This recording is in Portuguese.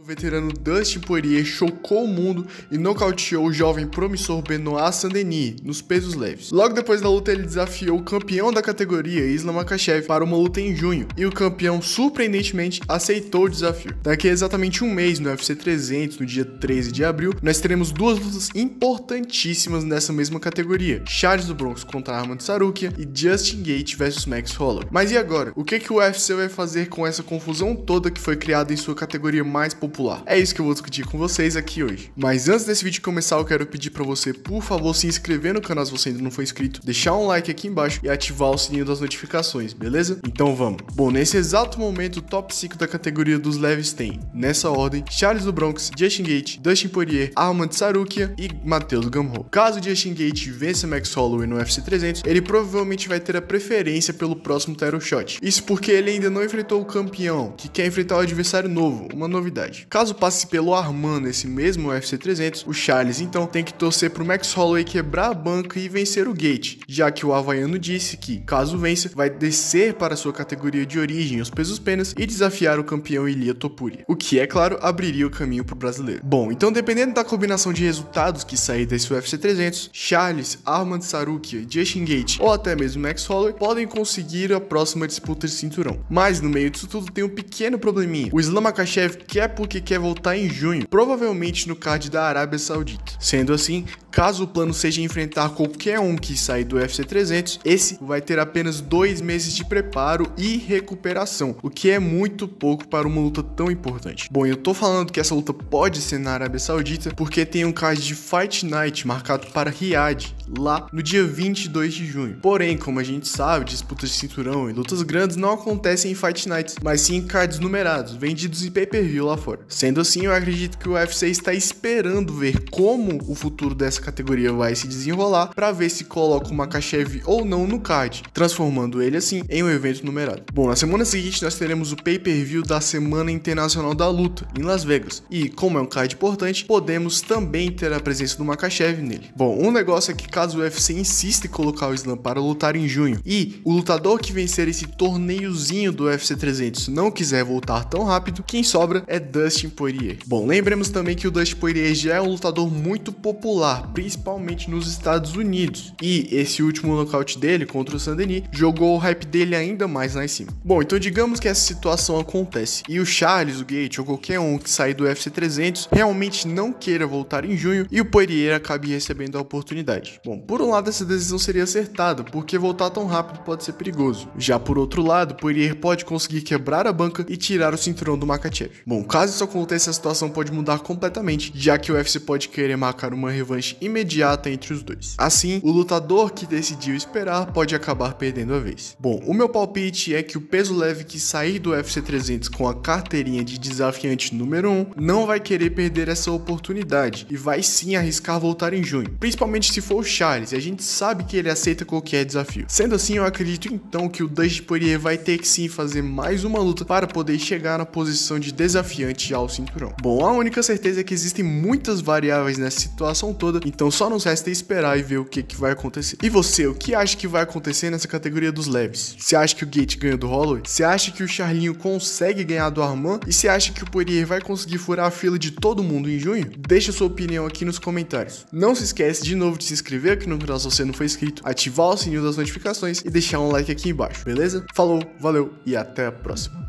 O veterano Dustin Poirier chocou o mundo e nocauteou o jovem promissor Benoit Saint-Denis nos pesos leves. Logo depois da luta, ele desafiou o campeão da categoria, Islam Makhachev, para uma luta em junho, e o campeão surpreendentemente aceitou o desafio. Daqui a exatamente um mês, no UFC 300, no dia 13 de abril, nós teremos duas lutas importantíssimas nessa mesma categoria. Charles do Bronx contra Armand Sarukia e Justin Gate versus Max Holloway. Mas e agora? O que, que o UFC vai fazer com essa confusão toda que foi criada em sua categoria mais popular. É isso que eu vou discutir com vocês aqui hoje. Mas antes desse vídeo começar, eu quero pedir para você, por favor, se inscrever no canal se você ainda não for inscrito, deixar um like aqui embaixo e ativar o sininho das notificações, beleza? Então vamos. Bom, nesse exato momento, o top 5 da categoria dos leves tem, nessa ordem, Charles do Bronx, Justin Gate, Dustin Poirier, Armand Sarukia e Matheus Gamro. Caso Justin Gate vença Max Holloway no UFC 300, ele provavelmente vai ter a preferência pelo próximo title shot. Isso porque ele ainda não enfrentou o campeão, que quer enfrentar o um adversário novo, uma novidade. Caso passe pelo Armand nesse mesmo UFC 300, o Charles então tem que torcer pro Max Holloway quebrar a banca e vencer o Gate, já que o havaiano disse que, caso vença, vai descer para sua categoria de origem, os pesos penas, e desafiar o campeão Ilia Topuria, o que, é claro, abriria o caminho pro brasileiro. Bom, então dependendo da combinação de resultados que sair desse UFC 300, Charles, Armand Sarukia, Justin Gate ou até mesmo Max Holloway podem conseguir a próxima disputa de cinturão. Mas no meio disso tudo tem um pequeno probleminha. O Islam Makhachev quer porque quer voltar em junho, provavelmente no card da Arábia Saudita. Sendo assim, Caso o plano seja enfrentar qualquer um que sair do UFC 300, esse vai ter apenas dois meses de preparo e recuperação, o que é muito pouco para uma luta tão importante. Bom, eu tô falando que essa luta pode ser na Arábia Saudita porque tem um card de Fight Night marcado para Riad lá no dia 22 de junho. Porém, como a gente sabe, disputas de cinturão e lutas grandes não acontecem em Fight Nights, mas sim em cards numerados, vendidos em pay-per-view lá fora. Sendo assim, eu acredito que o UFC está esperando ver como o futuro dessa categoria vai se desenrolar para ver se coloca o Makachev ou não no card, transformando ele assim em um evento numerado. Bom, na semana seguinte nós teremos o pay-per-view da Semana Internacional da Luta em Las Vegas, e como é um card importante, podemos também ter a presença do Makachev nele. Bom, um negócio é que caso o UFC insista em colocar o Islam para lutar em junho e o lutador que vencer esse torneiozinho do UFC 300 não quiser voltar tão rápido, quem sobra é Dustin Poirier. Bom, lembremos também que o Dustin Poirier já é um lutador muito popular, principalmente nos Estados Unidos. E esse último knockout dele contra o Sandeni jogou o hype dele ainda mais lá em cima. Bom, então digamos que essa situação acontece e o Charles, o Gate ou qualquer um que sair do UFC 300 realmente não queira voltar em junho e o Poirier acabe recebendo a oportunidade. Bom, por um lado essa decisão seria acertada, porque voltar tão rápido pode ser perigoso. Já por outro lado, Poirier pode conseguir quebrar a banca e tirar o cinturão do Makachev. Bom, caso isso aconteça, a situação pode mudar completamente, já que o UFC pode querer marcar uma revanche imediata entre os dois. Assim, o lutador que decidiu esperar pode acabar perdendo a vez. Bom, o meu palpite é que o peso leve que sair do UFC 300 com a carteirinha de desafiante número 1 não vai querer perder essa oportunidade e vai sim arriscar voltar em junho, principalmente se for o Charles, e a gente sabe que ele aceita qualquer desafio. Sendo assim, eu acredito então que o Dusty Poirier vai ter que sim fazer mais uma luta para poder chegar na posição de desafiante ao cinturão. Bom, a única certeza é que existem muitas variáveis nessa situação toda, então só nos resta esperar e ver o que, que vai acontecer. E você, o que acha que vai acontecer nessa categoria dos leves? Você acha que o Gate ganha do Holloway? Você acha que o Charlinho consegue ganhar do Armand? E você acha que o Poirier vai conseguir furar a fila de todo mundo em junho? Deixa sua opinião aqui nos comentários. Não se esquece de novo de se inscrever aqui no canal se você não for inscrito, ativar o sininho das notificações e deixar um like aqui embaixo, beleza? Falou, valeu e até a próxima.